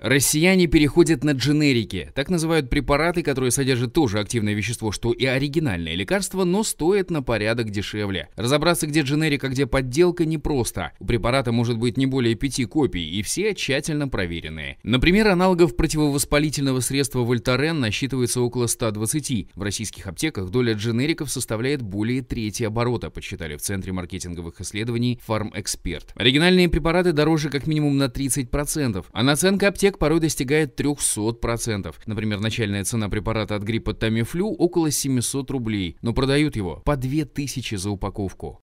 Россияне переходят на дженерики. Так называют препараты, которые содержат то же активное вещество, что и оригинальное лекарство, но стоят на порядок дешевле. Разобраться, где дженерик, а где подделка, непросто. У препарата может быть не более пяти копий, и все тщательно проверенные. Например, аналогов противовоспалительного средства Вольтарен насчитывается около 120. В российских аптеках доля дженериков составляет более трети оборота, подсчитали в Центре маркетинговых исследований FarmExpert. Оригинальные препараты дороже как минимум на 30%, а наценка аптек аптек порой достигает 300%. Например, начальная цена препарата от гриппа Тамифлю около 700 рублей, но продают его по 2000 за упаковку.